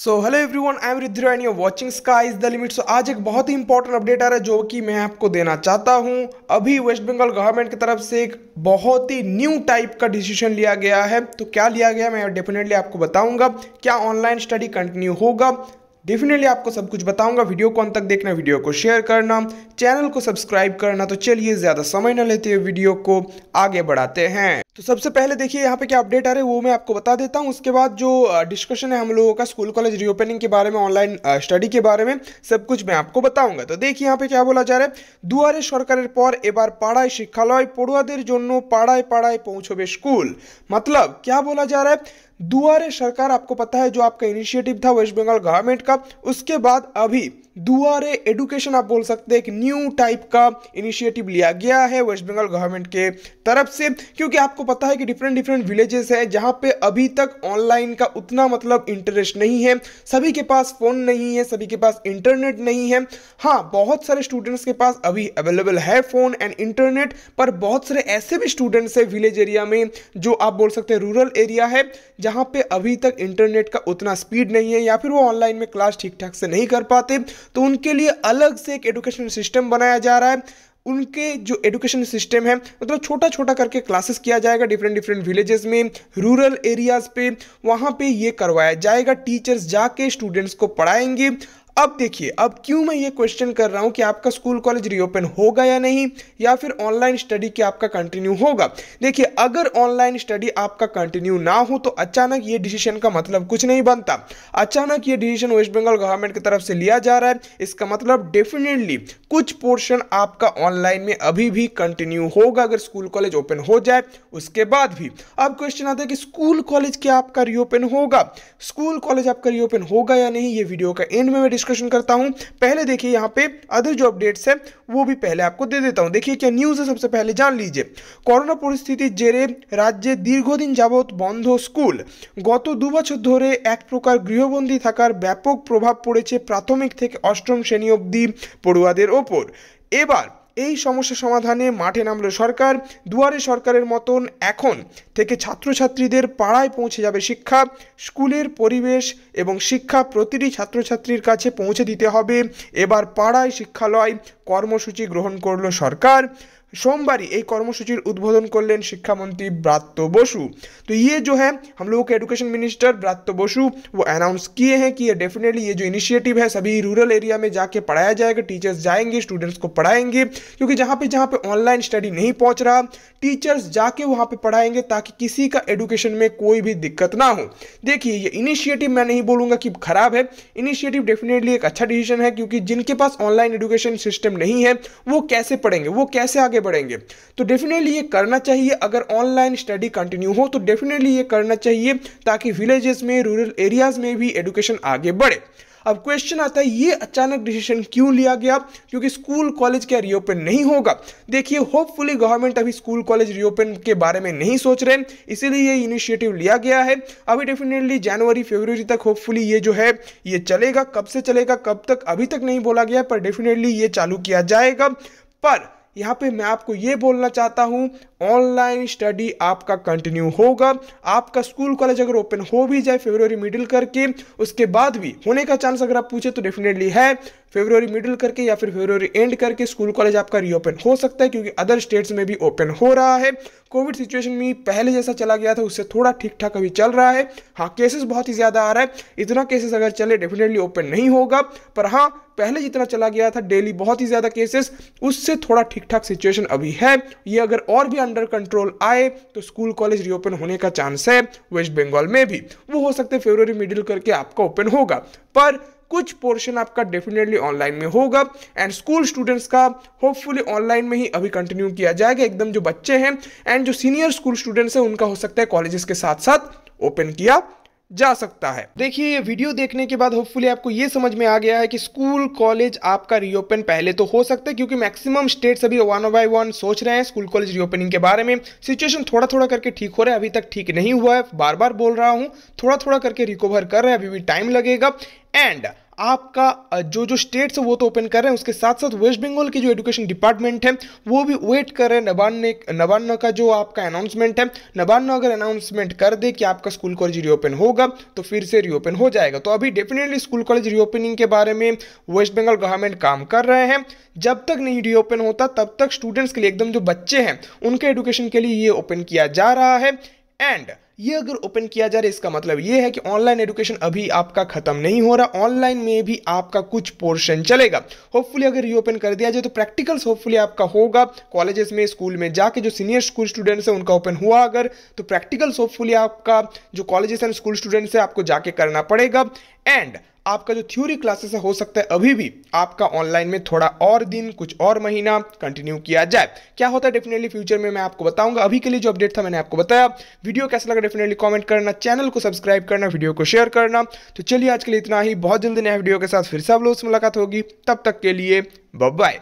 so hello everyone I am Ridra and you watching sky is the limit so आज एक बहुत ही important update आ रहा है जो कि मैं आपको देना चाहता हूँ अभी वेस्ट बंगाल गवर्नमेंट की तरफ से एक बहुत ही न्यू टाइप का डिसीजन लिया गया है तो क्या लिया गया मैं डेफिनेटली आपको बताऊंगा क्या ऑनलाइन स्टडी कंटिन्यू होगा डेफिनेटली आपको सब कुछ बताऊंगा वीडियो को अंत तक देखना वीडियो को शेयर करना चैनल को सब्सक्राइब करना तो चलिए ज़्यादा समय न लेते हुए वीडियो को आगे बढ़ाते हैं तो सबसे पहले देखिए यहाँ पे क्या अपडेट आ रहे हैं वो मैं आपको बता देता हूँ उसके बाद जो डिस्कशन है हम लोगों का स्कूल कॉलेज रीओपनिंग के बारे में ऑनलाइन स्टडी के बारे में सब कुछ मैं आपको बताऊंगा तो देखिए यहाँ पे क्या बोला जा रहा है দুয়ারে সরকারের পর এবার পাড়ায় শিক্ষালয় পড়ুয়াদের জন্য पढ़ाई पढ़ाई পৌঁছবে स्कूल मतलब क्या बोला जा रहा है दुआरे सरकार आपको पता है जो आपका इनिशिएटिव था वेस्ट बंगाल गवर्नमेंट का उसके बाद अभी दुआरे एडुकेशन आप बोल सकते हैं एक न्यू टाइप का इनिशिएटिव लिया गया है वेस्ट बंगाल गवर्नमेंट के तरफ से क्योंकि आपको पता है कि डिफरेंट डिफरेंट विलेजेस हैं जहां पे अभी तक ऑनलाइन का उतना मतलब इंटरेस्ट नहीं है सभी के पास फ़ोन नहीं है सभी के पास इंटरनेट नहीं है हाँ बहुत सारे स्टूडेंट्स के पास अभी अवेलेबल है फ़ोन एंड इंटरनेट पर बहुत सारे ऐसे भी स्टूडेंट्स है विलेज एरिया में जो आप बोल सकते हैं रूरल एरिया है जहाँ पे अभी तक इंटरनेट का उतना स्पीड नहीं है या फिर वो ऑनलाइन में क्लास ठीक ठाक से नहीं कर पाते तो उनके लिए अलग से एक एडुकेशन सिस्टम बनाया जा रहा है उनके जो एडुकेशन सिस्टम है मतलब तो छोटा छोटा करके क्लासेस किया जाएगा डिफरेंट डिफरेंट विलेजेस में रूरल एरियाज़ पे वहाँ पे ये करवाया जाएगा टीचर्स जाके स्टूडेंट्स को पढ़ाएंगे अब देखिए अब क्यों मैं ये क्वेश्चन कर रहा हूँ कि आपका स्कूल कॉलेज रीओपन होगा या नहीं या फिर ऑनलाइन स्टडी क्या आपका कंटिन्यू होगा देखिए अगर ऑनलाइन स्टडी आपका कंटिन्यू ना हो तो अचानक ये डिसीजन का मतलब कुछ नहीं बनता अचानक ये डिसीजन वेस्ट बंगाल गवर्नमेंट की तरफ से लिया जा रहा है इसका मतलब डेफिनेटली कुछ पोर्शन आपका ऑनलाइन में अभी भी कंटिन्यू होगा अगर स्कूल कॉलेज ओपन हो जाए उसके बाद भी अब क्वेश्चन आता है कि स्कूल कॉलेज क्या आपका रीओपन होगा स्कूल कॉलेज आपका रीओपन होगा या नहीं ये वीडियो का एंड में मैं डिस्कशन करता हूँ पहले देखिए यहाँ पे अदर जो अपडेट्स है वो भी पहले आपको दे देता हूँ देखिए क्या न्यूज़ है सबसे पहले जान लीजिए করোনা পরিস্থিতির জেরে রাজ্যে দীর্ঘদিন যাবৎ বন্ধ স্কুল গত দু বছর ধরে এক প্রকার গৃহবন্দী থাকার ব্যাপক প্রভাব পড়েছে প্রাথমিক থেকে অষ্টম শ্রেণী অবধি পড়ুয়াদের ওপর এবার এই সমস্যা সমাধানে মাঠে নামল সরকার দুয়ারে সরকারের মতন এখন থেকে ছাত্রছাত্রীদের পাড়ায় পৌঁছে যাবে শিক্ষা স্কুলের পরিবেশ এবং শিক্ষা প্রতিটি ছাত্রছাত্রীর কাছে পৌঁছে দিতে হবে এবার পাড়ায় শিক্ষালয় কর্মসূচি গ্রহণ করল সরকার सोमवार ही कर्मसूची उद्बोधन कर लें शिक्षामंत्री ब्रात्य बसु तो ये जो है हम लोगों के एडुकेशन मिनिस्टर ब्रात्य बसु वो अनाउंस किए हैं कि ये डेफिनेटली ये जो इनिशिएटिव है सभी रूरल एरिया में जाके पढ़ाया जाएगा टीचर्स जाएंगे स्टूडेंट्स को पढ़ाएंगे क्योंकि जहाँ पे जहाँ पे ऑनलाइन स्टडी नहीं पहुँच रहा टीचर्स जाके वहाँ पर पढ़ाएंगे ताकि किसी का एडुकेशन में कोई भी दिक्कत ना हो देखिए ये इनिशिएटिव मैं नहीं बोलूँगा कि खराब है इनिशिएटिव डेफिनेटली एक अच्छा डिसीजन है क्योंकि जिनके पास ऑनलाइन एडुकेशन सिस्टम नहीं है वो कैसे पढ़ेंगे वो कैसे आगे आगे बढ़ेंगे तो डेफिनेटली ये करना चाहिए अगर ऑनलाइन स्टडी कंटिन्यू हो तो डेफिनेटली ये करना चाहिए ताकि विलेजेस में रूरल एरियाज़ में भी एडुकेशन आगे बढ़े अब क्वेश्चन आता है ये अचानक डिसीजन क्यों लिया गया क्योंकि स्कूल कॉलेज क्या रीओपन नहीं होगा देखिए होपफुली गवर्नमेंट अभी स्कूल कॉलेज रीओपन के बारे में नहीं सोच रहे इसीलिए ये इनिशिएटिव लिया गया है अभी डेफिनेटली जनवरी फरवरी तक होपफुली ये जो है ये चलेगा कब से चलेगा कब तक अभी तक नहीं बोला गया पर डेफिनेटली ये चालू किया जाएगा पर यहाँ पे मैं आपको ये बोलना चाहता हूँ ऑनलाइन स्टडी आपका कंटिन्यू होगा आपका स्कूल कॉलेज अगर ओपन हो भी जाए फेब्रवरी मिडिल करके उसके बाद भी होने का चांस अगर आप पूछे तो डेफिनेटली है फेब्रवरी मिडिल करके या फिर फेब्रवरी एंड करके स्कूल कॉलेज आपका रीओपन हो सकता है क्योंकि अदर स्टेट्स में भी ओपन हो रहा है कोविड सिचुएशन में पहले जैसा चला गया था उससे थोड़ा ठीक ठाक अभी चल रहा है हाँ केसेस बहुत ही ज़्यादा आ रहा है इतना केसेस अगर चले डेफिनेटली ओपन नहीं होगा पर हाँ पहले जितना चला गया था डेली बहुत ही ज़्यादा केसेस उससे थोड़ा ठीक ठाक सिचुएशन अभी है ये अगर और भी अंडर कंट्रोल आए तो स्कूल कॉलेज रीओपन होने का चांस है वेस्ट बंगाल में भी वो हो सकता है फेब्रवरी मिडिल करके आपका ओपन होगा पर कुछ पोर्शन आपका डेफिनेटली ऑनलाइन में होगा एंड स्कूल स्टूडेंट्स का होपफुली ऑनलाइन में ही अभी कंटिन्यू किया जाएगा एकदम जो बच्चे हैं एंड जो सीनियर स्कूल स्टूडेंट्स हैं उनका हो सकता है कॉलेजेस के साथ साथ ओपन किया जा सकता है देखिए ये वीडियो देखने के बाद होपफुली आपको ये समझ में आ गया है कि स्कूल कॉलेज आपका रीओपन पहले तो हो सकता है क्योंकि मैक्सिमम स्टेट्स अभी वन बाय वन सोच रहे हैं स्कूल कॉलेज रीओपनिंग के बारे में सिचुएशन थोड़ा थोड़ा करके ठीक हो रहा है अभी तक ठीक नहीं हुआ है बार बार बोल रहा हूँ थोड़ा थोड़ा करके रिकवर कर रहे हैं अभी भी टाइम लगेगा एंड आपका जो जो स्टेट्स है वो तो ओपन कर रहे हैं उसके साथ साथ वेस्ट बंगाल की जो एजुकेशन डिपार्टमेंट है वो भी वेट कर रहे हैं नबान्ने ने नबान्न का जो आपका अनाउंसमेंट है नबान्न अगर अनाउंसमेंट कर दे कि आपका स्कूल कॉलेज रीओपन होगा तो फिर से रीओपन हो जाएगा तो अभी डेफिनेटली स्कूल कॉलेज रीओपनिंग के बारे में वेस्ट बंगाल गवर्नमेंट काम कर रहे हैं जब तक नहीं रीओपन होता तब तक स्टूडेंट्स के लिए एकदम जो बच्चे हैं उनके एजुकेशन के लिए ये ओपन किया जा रहा है एंड ये अगर ओपन किया जा रहा है इसका मतलब ये है कि ऑनलाइन एडुकेशन अभी आपका खत्म नहीं हो रहा ऑनलाइन में भी आपका कुछ पोर्शन चलेगा होपफुली अगर रीओपन कर दिया जाए तो प्रैक्टिकल्स होपफुली आपका होगा कॉलेजेस में स्कूल में जाके जो सीनियर स्कूल स्टूडेंट्स हैं उनका ओपन हुआ अगर तो प्रैक्टिकल्स होपफुली आपका जो कॉलेजेस एंड स्कूल स्टूडेंट्स है आपको जाके करना पड़ेगा एंड आपका जो थ्योरी क्लासेस है हो सकता है अभी भी आपका ऑनलाइन में थोड़ा और दिन कुछ और महीना कंटिन्यू किया जाए क्या होता है डेफिनेटली फ्यूचर में मैं आपको बताऊंगा अभी के लिए जो अपडेट था मैंने आपको बताया वीडियो कैसा लगा डेफिनेटली कमेंट करना चैनल को सब्सक्राइब करना वीडियो को शेयर करना तो चलिए आज के लिए इतना ही बहुत जल्दी नया वीडियो के साथ फिर से आप लोग मुलाकात होगी तब तक के लिए बब बाय